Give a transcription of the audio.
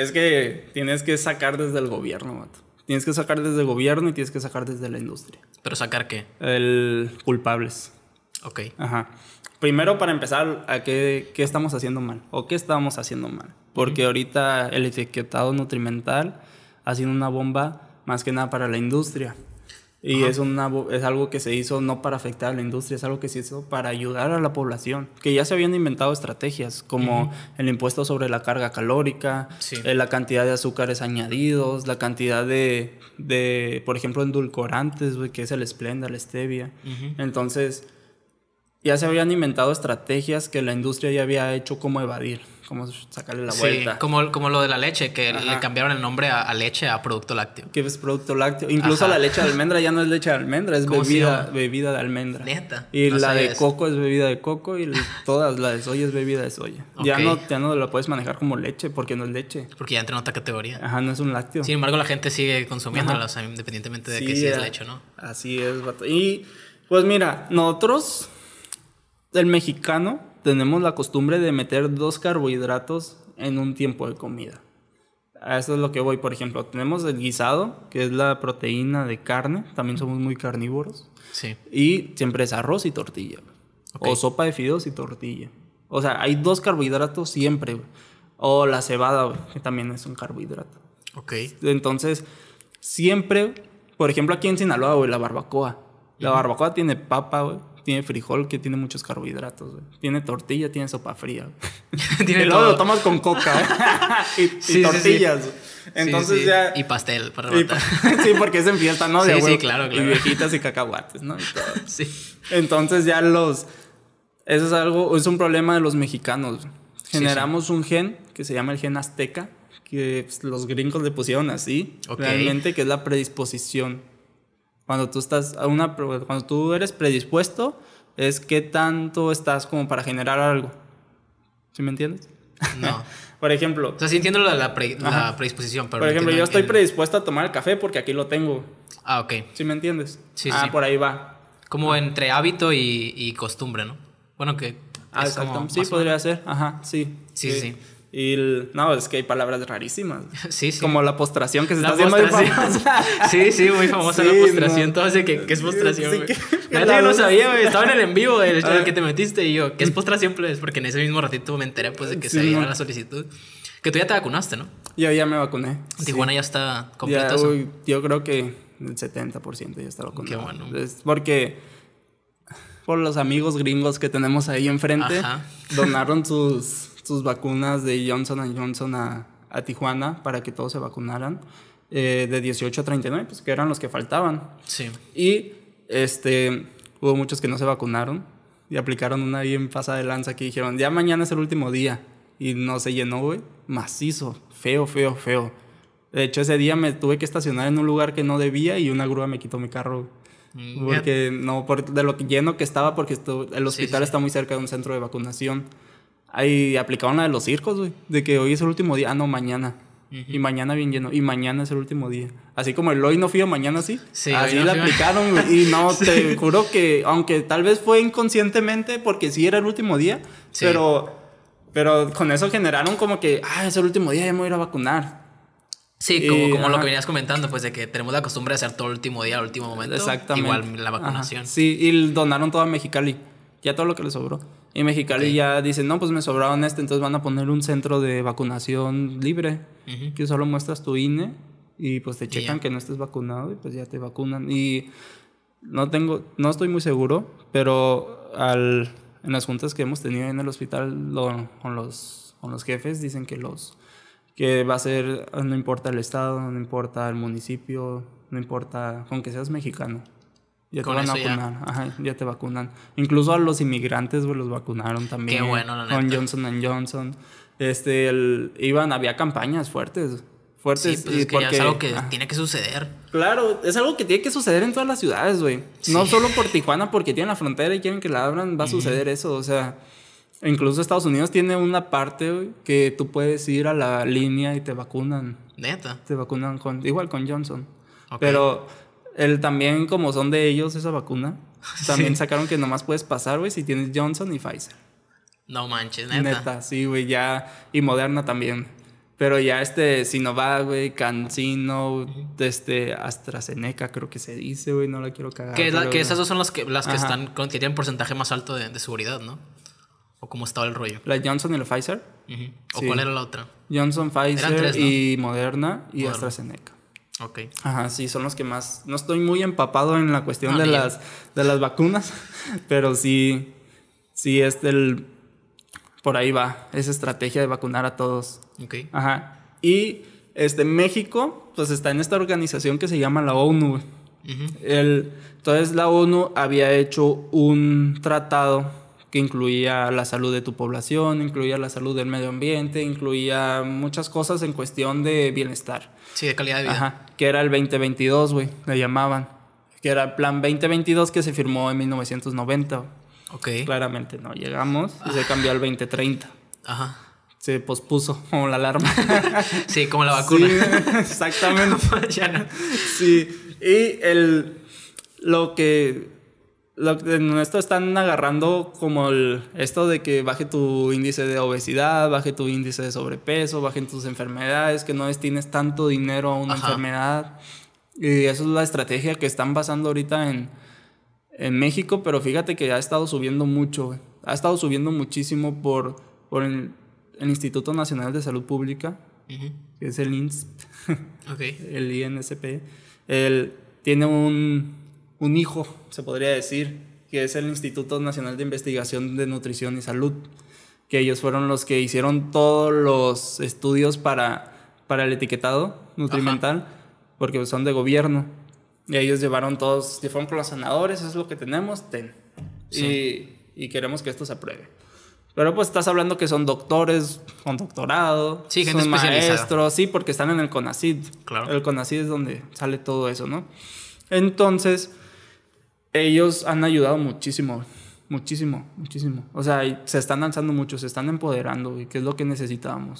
Es que tienes que sacar desde el gobierno, mato. Tienes que sacar desde el gobierno y tienes que sacar desde la industria. ¿Pero sacar qué? El culpables. Ok. Ajá. Primero, para empezar, ¿a qué, qué estamos haciendo mal? ¿O qué estamos haciendo mal? Porque ahorita el etiquetado nutrimental ha sido una bomba más que nada para la industria. Y es, una, es algo que se hizo no para afectar a la industria, es algo que se hizo para ayudar a la población, que ya se habían inventado estrategias como el impuesto sobre la carga calórica, eh, la cantidad de azúcares añadidos, la cantidad de, por ejemplo, endulcorantes, que es el Splenda, la stevia. Entonces, ya se habían inventado estrategias que la industria ya había hecho como evadir, Como sacarle la vuelta. Sí, como, como lo de la leche, que le cambiaron el nombre a, leche a producto lácteo. Que es producto lácteo. Incluso la leche de almendra ya no es leche de almendra, es bebida, bebida de almendra. Neta. Y la de coco es bebida de coco y todas, la de soya es bebida de soya. Ya, no, no la puedes manejar como leche porque no es leche. Porque ya entra en otra categoría. Ajá, no es un lácteo. Sin embargo, la gente sigue consumiéndola, independientemente de que si es leche o no. Así es, Y pues mira, nosotros el mexicano tenemos la costumbre de meter dos carbohidratos en un tiempo de comida. A eso es lo que voy, por ejemplo. Tenemos el guisado, que es la proteína de carne. También somos muy carnívoros. Sí. Y siempre es arroz y tortilla. O sopa de fideos y tortilla. O sea, hay dos carbohidratos siempre. O la cebada, que también es un carbohidrato. Ok. Entonces, siempre, por ejemplo, aquí en Sinaloa, güey, la barbacoa. La barbacoa tiene papa, güey tiene frijol que tiene muchos carbohidratos, Tiene tortilla, tiene sopa fría. y luego lo tomas con coca, ¿eh? y, tortillas. Entonces ya... Y pastel, para Sí, porque es en fiesta, ¿no? sí, sí, Y viejitas y cacahuates, ¿no? sí. Entonces ya los... Eso es algo, es un problema de los mexicanos. Generamos un gen que se llama el gen azteca, que pues, los gringos le pusieron así. Realmente que es la predisposición cuando tú, estás a una, cuando tú eres predispuesto, es que tanto estás como para generar algo. ¿Sí me entiendes? No. por ejemplo. O sea, sí entiendo la, predisposición, Por ejemplo, yo estoy predispuesto a tomar el café porque aquí lo tengo. Ah, ok. ¿Sí me entiendes? Sí, ah, por ahí va. Como entre hábito y, costumbre, ¿no? Bueno, que. Ah, exacto. Sí, podría ser. Ajá, sí. Sí, sí. sí. Y no, es que hay palabras rarísimas. Sí, sí. Como la postración que se la está postración. haciendo Sí, sí, muy famosa la postración. No. Todo que, ¿qué es postración, güey? Sí, Nadie no sabía, güey. Estaba en el en vivo, el, el ah. que te metiste. Y yo, ¿qué es postración, pues? Porque en ese mismo ratito me enteré, pues, de que se no. la solicitud. Que tú ya te vacunaste, ¿no? Yo ya me vacuné. Tijuana ya está completa. Yo creo que el 70% ya está vacunado. Qué bueno. Es porque por los amigos gringos que tenemos ahí enfrente, donaron sus sus vacunas de Johnson Johnson a, Tijuana para que todos se vacunaran eh, de 18 a 39, pues que eran los que faltaban. Sí. Y este, hubo muchos que no se vacunaron y aplicaron una bien pasada de lanza que dijeron, ya mañana es el último día. Y no se llenó, güey. Macizo, feo, feo, feo. De hecho, ese día me tuve que estacionar en un lugar que no debía y una grúa me quitó mi carro. Mm, porque no, por, de lo lleno que estaba, porque el hospital está muy cerca de un centro de vacunación. Ahí aplicaron la de los circos, De que hoy es el último día. Ah, no, mañana. Y mañana bien lleno. Y mañana es el último día. Así como el hoy no a mañana sí. Así la aplicaron, Y no, te juro que, aunque tal vez fue inconscientemente, porque sí era el último día, pero, pero con eso generaron como que, ah, es el último día, ya me voy a ir a vacunar. Sí, como, lo que venías comentando, pues de que tenemos la costumbre de hacer todo el último día, el último momento. Exactamente. Igual la vacunación. Sí, y donaron todo a Mexicali. Ya todo lo que les sobró. Y Mexicali ya dicen, no, pues me sobraron este, entonces van a poner un centro de vacunación libre, que solo muestras tu INE y pues te checan que no estés vacunado y pues ya te vacunan. Y no tengo, no estoy muy seguro, pero al, en las juntas que hemos tenido en el hospital con, los, con los jefes dicen que los que va a ser, no importa el estado, no importa el municipio, no importa, aunque seas mexicano. Ya te van a vacunar. Ajá, ya te vacunan. Incluso a los inmigrantes, güey, los vacunaron también. Qué bueno, la neta. Con Johnson Johnson. Este, el, iban, había campañas fuertes. Fuertes. Sí, pues y es porque, ya es algo que tiene que suceder. Claro, es algo que tiene que suceder en todas las ciudades, güey. No solo por Tijuana, porque tienen la frontera y quieren que la abran, va a suceder eso. O sea, incluso Estados Unidos tiene una parte, güey, que tú puedes ir a la línea y te vacunan. Neta. Te vacunan con, igual con Johnson. Pero el, también, como son de ellos esa vacuna, también sacaron que nomás puedes pasar, güey, si tienes Johnson y Pfizer. No manches, neta. Neta, sí, güey, ya. Y Moderna también. Pero ya este Sinovac, güey, Cancino, este AstraZeneca, creo que se dice, güey, no la quiero cagar. Que, esas dos son las que, las que están, tienen porcentaje más alto de, seguridad, ¿no? O cómo estaba el rollo. ¿La Johnson y la Pfizer? ¿O cuál era la otra? Johnson, Pfizer y Moderna y AstraZeneca. Ok. Ajá, sí, son los que más... No estoy muy empapado en la cuestión de, las, de las vacunas, pero sí, sí, es el... Por ahí va, esa estrategia de vacunar a todos. Ok. Ajá. Y este, México, pues está en esta organización que se llama la ONU. el, entonces la ONU había hecho un tratado que incluía la salud de tu población, incluía la salud del medio ambiente, incluía muchas cosas en cuestión de bienestar. Sí, de calidad de vida. Ajá, que era el 2022, güey, le llamaban. Que era el plan 2022 que se firmó en 1990. Ok. Claramente no llegamos y se cambió al 2030. Ajá. Se pospuso como la alarma. sí, como la vacuna. exactamente. ya no. Sí. Y el, lo que en esto están agarrando como el, esto de que baje tu índice de obesidad, baje tu índice de sobrepeso, bajen tus enfermedades, que no destines tanto dinero a una enfermedad. Y esa es la estrategia que están basando ahorita en, en México, pero fíjate que ha estado subiendo mucho, ha estado subiendo muchísimo por, por el, Instituto Nacional de Salud Pública, que es el INSP, el INSP. El, tiene un un hijo, se podría decir, que es el Instituto Nacional de Investigación de Nutrición y Salud, que ellos fueron los que hicieron todos los estudios para, para el etiquetado nutrimental, porque son de gobierno. Y ellos llevaron todos, fueron con los sanadores, es lo que tenemos, ten. Y, queremos que esto se apruebe. Pero pues estás hablando que son doctores con doctorado, sí, son maestros, sí, porque están en el CONACID. Claro. El CONACID es donde sale todo eso, ¿no? Entonces, ellos han ayudado muchísimo, muchísimo, muchísimo. O sea, se están lanzando mucho, se están empoderando, y que es lo que necesitábamos.